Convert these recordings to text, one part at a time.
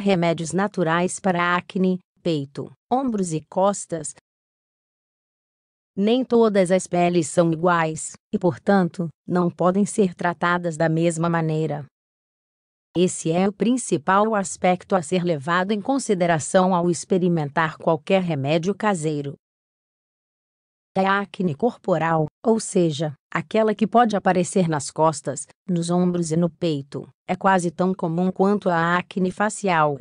Remédios naturais para acne, peito, ombros e costas. Nem todas as peles são iguais e, portanto, não podem ser tratadas da mesma maneira. Esse é o principal aspecto a ser levado em consideração ao experimentar qualquer remédio caseiro a acne corporal, ou seja, aquela que pode aparecer nas costas, nos ombros e no peito, é quase tão comum quanto a acne facial.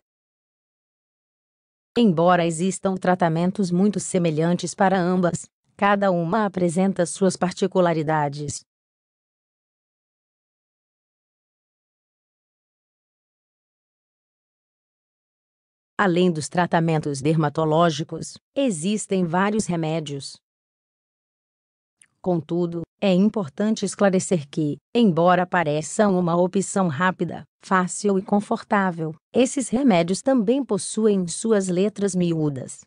Embora existam tratamentos muito semelhantes para ambas, cada uma apresenta suas particularidades. Além dos tratamentos dermatológicos, existem vários remédios, Contudo, é importante esclarecer que, embora pareçam uma opção rápida, fácil e confortável, esses remédios também possuem suas letras miúdas.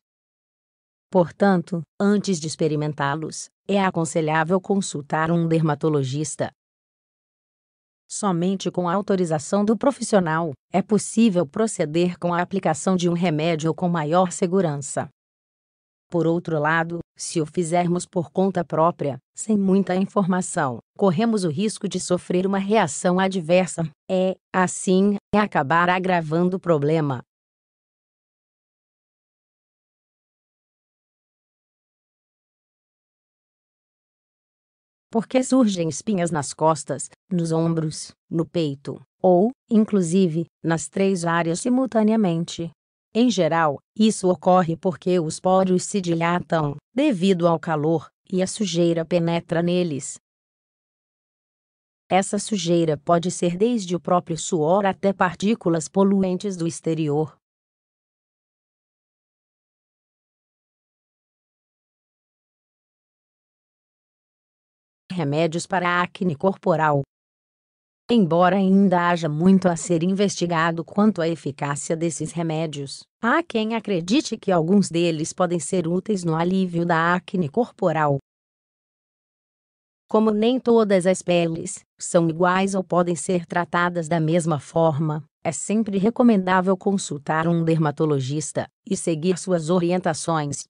Portanto, antes de experimentá-los, é aconselhável consultar um dermatologista. Somente com a autorização do profissional é possível proceder com a aplicação de um remédio com maior segurança. Por outro lado, se o fizermos por conta própria, sem muita informação, corremos o risco de sofrer uma reação adversa. É, assim, acabar agravando o problema. porque surgem espinhas nas costas, nos ombros, no peito, ou, inclusive, nas três áreas simultaneamente. Em geral, isso ocorre porque os poros se dilatam, devido ao calor, e a sujeira penetra neles. Essa sujeira pode ser desde o próprio suor até partículas poluentes do exterior. Remédios para acne corporal. Embora ainda haja muito a ser investigado quanto à eficácia desses remédios, há quem acredite que alguns deles podem ser úteis no alívio da acne corporal. Como nem todas as peles são iguais ou podem ser tratadas da mesma forma, é sempre recomendável consultar um dermatologista e seguir suas orientações.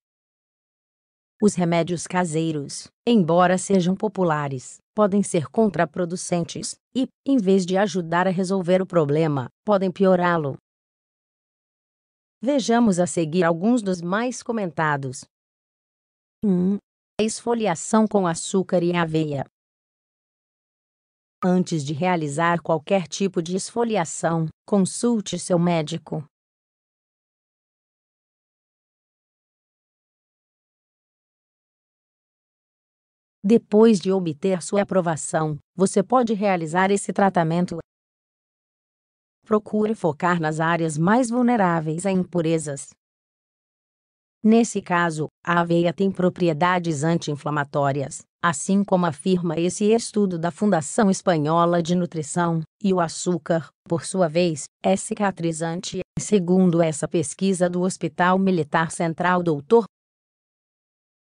Os remédios caseiros, embora sejam populares, podem ser contraproducentes e, em vez de ajudar a resolver o problema, podem piorá-lo. Vejamos a seguir alguns dos mais comentados. 1. Esfoliação com açúcar e aveia. Antes de realizar qualquer tipo de esfoliação, consulte seu médico. Depois de obter sua aprovação, você pode realizar esse tratamento. Procure focar nas áreas mais vulneráveis a impurezas. Nesse caso, a aveia tem propriedades anti-inflamatórias, assim como afirma esse estudo da Fundação Espanhola de Nutrição, e o açúcar, por sua vez, é cicatrizante, segundo essa pesquisa do Hospital Militar Central Dr.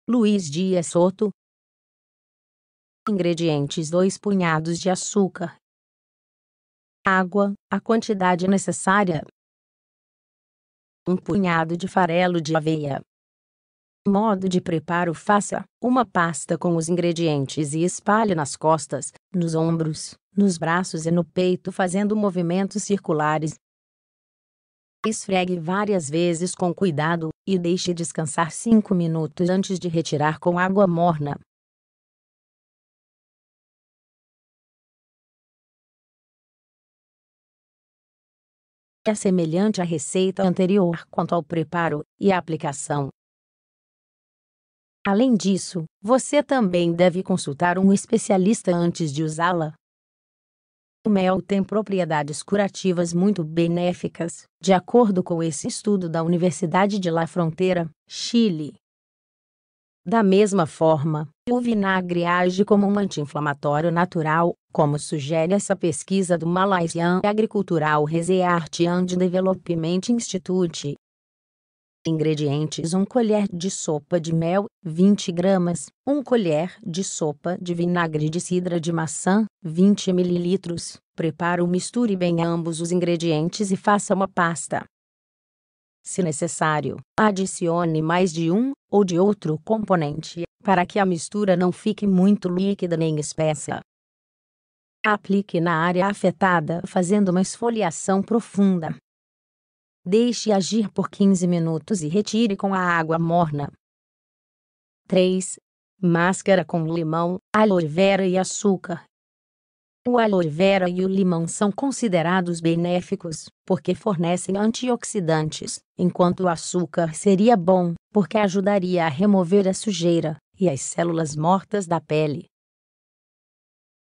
Luiz Dias Soto, Ingredientes: 2 punhados de açúcar. Água, a quantidade necessária. Um punhado de farelo de aveia. Modo de preparo: faça uma pasta com os ingredientes e espalhe nas costas, nos ombros, nos braços e no peito, fazendo movimentos circulares. Esfregue várias vezes com cuidado e deixe descansar 5 minutos antes de retirar com água morna. é semelhante à receita anterior quanto ao preparo e aplicação. Além disso, você também deve consultar um especialista antes de usá-la. O mel tem propriedades curativas muito benéficas, de acordo com esse estudo da Universidade de La Frontera, Chile. Da mesma forma, o vinagre age como um anti-inflamatório natural, como sugere essa pesquisa do Malaysian Agricultural Research and Development Institute. Ingredientes 1 colher de sopa de mel, 20 gramas, 1 colher de sopa de vinagre de cidra de maçã, 20 ml. Preparo misture bem ambos os ingredientes e faça uma pasta. Se necessário, adicione mais de um ou de outro componente, para que a mistura não fique muito líquida nem espessa. Aplique na área afetada fazendo uma esfoliação profunda. Deixe agir por 15 minutos e retire com a água morna. 3. Máscara com limão, aloe vera e açúcar o aloe vera e o limão são considerados benéficos, porque fornecem antioxidantes, enquanto o açúcar seria bom, porque ajudaria a remover a sujeira e as células mortas da pele.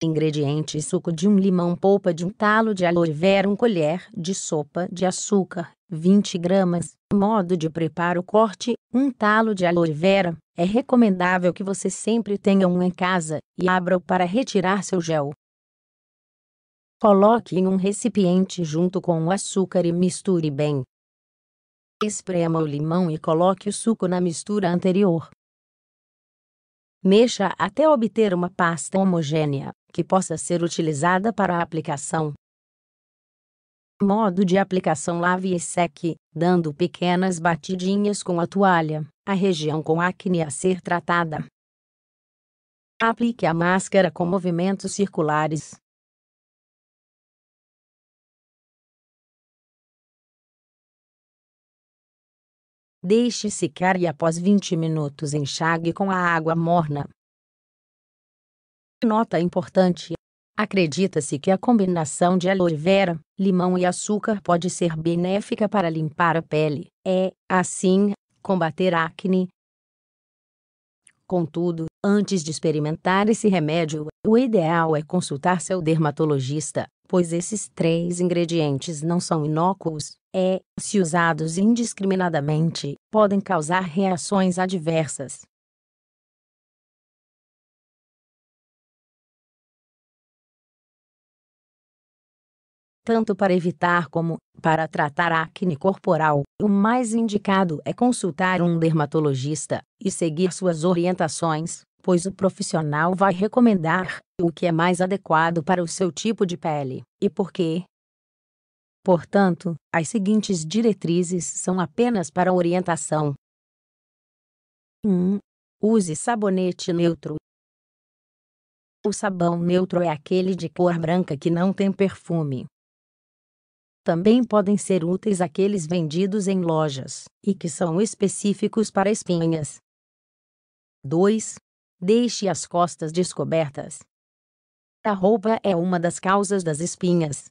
Ingredientes: suco de um limão, polpa de um talo de aloe vera, 1 um colher de sopa de açúcar, 20 gramas. Modo de preparo: corte um talo de aloe vera. É recomendável que você sempre tenha um em casa e abra-o para retirar seu gel. Coloque em um recipiente junto com o açúcar e misture bem. Esprema o limão e coloque o suco na mistura anterior. Mexa até obter uma pasta homogênea, que possa ser utilizada para a aplicação. Modo de aplicação: lave e seque, dando pequenas batidinhas com a toalha, a região com acne a ser tratada. Aplique a máscara com movimentos circulares. Deixe secar e após 20 minutos enxague com a água morna. Nota importante: Acredita-se que a combinação de aloe vera, limão e açúcar pode ser benéfica para limpar a pele, é, assim, combater acne. Contudo, Antes de experimentar esse remédio, o ideal é consultar seu dermatologista, pois esses três ingredientes não são inócuos e, é, se usados indiscriminadamente, podem causar reações adversas. Tanto para evitar como para tratar a acne corporal, o mais indicado é consultar um dermatologista e seguir suas orientações pois o profissional vai recomendar o que é mais adequado para o seu tipo de pele e por quê. Portanto, as seguintes diretrizes são apenas para orientação. 1. Use sabonete neutro. O sabão neutro é aquele de cor branca que não tem perfume. Também podem ser úteis aqueles vendidos em lojas e que são específicos para espinhas. 2. Deixe as costas descobertas. A roupa é uma das causas das espinhas.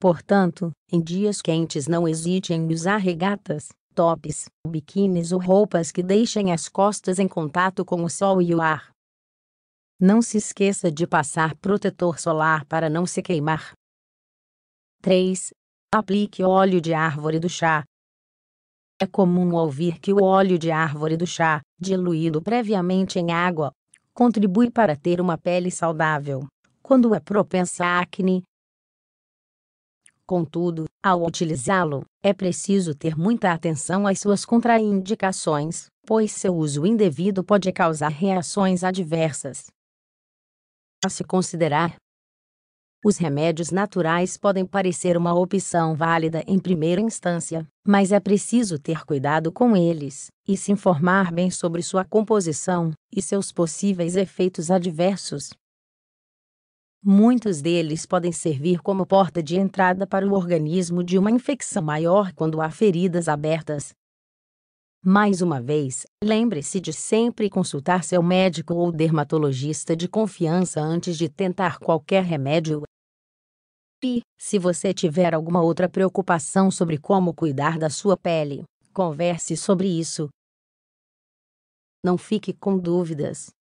Portanto, em dias quentes não hesite em usar regatas, tops, biquínis ou roupas que deixem as costas em contato com o sol e o ar. Não se esqueça de passar protetor solar para não se queimar. 3. Aplique óleo de árvore do chá, é comum ouvir que o óleo de árvore do chá, diluído previamente em água, contribui para ter uma pele saudável, quando é propensa à acne. Contudo, ao utilizá-lo, é preciso ter muita atenção às suas contraindicações, pois seu uso indevido pode causar reações adversas. A se considerar, os remédios naturais podem parecer uma opção válida em primeira instância, mas é preciso ter cuidado com eles e se informar bem sobre sua composição e seus possíveis efeitos adversos. Muitos deles podem servir como porta de entrada para o organismo de uma infecção maior quando há feridas abertas. Mais uma vez, lembre-se de sempre consultar seu médico ou dermatologista de confiança antes de tentar qualquer remédio e, se você tiver alguma outra preocupação sobre como cuidar da sua pele, converse sobre isso. Não fique com dúvidas.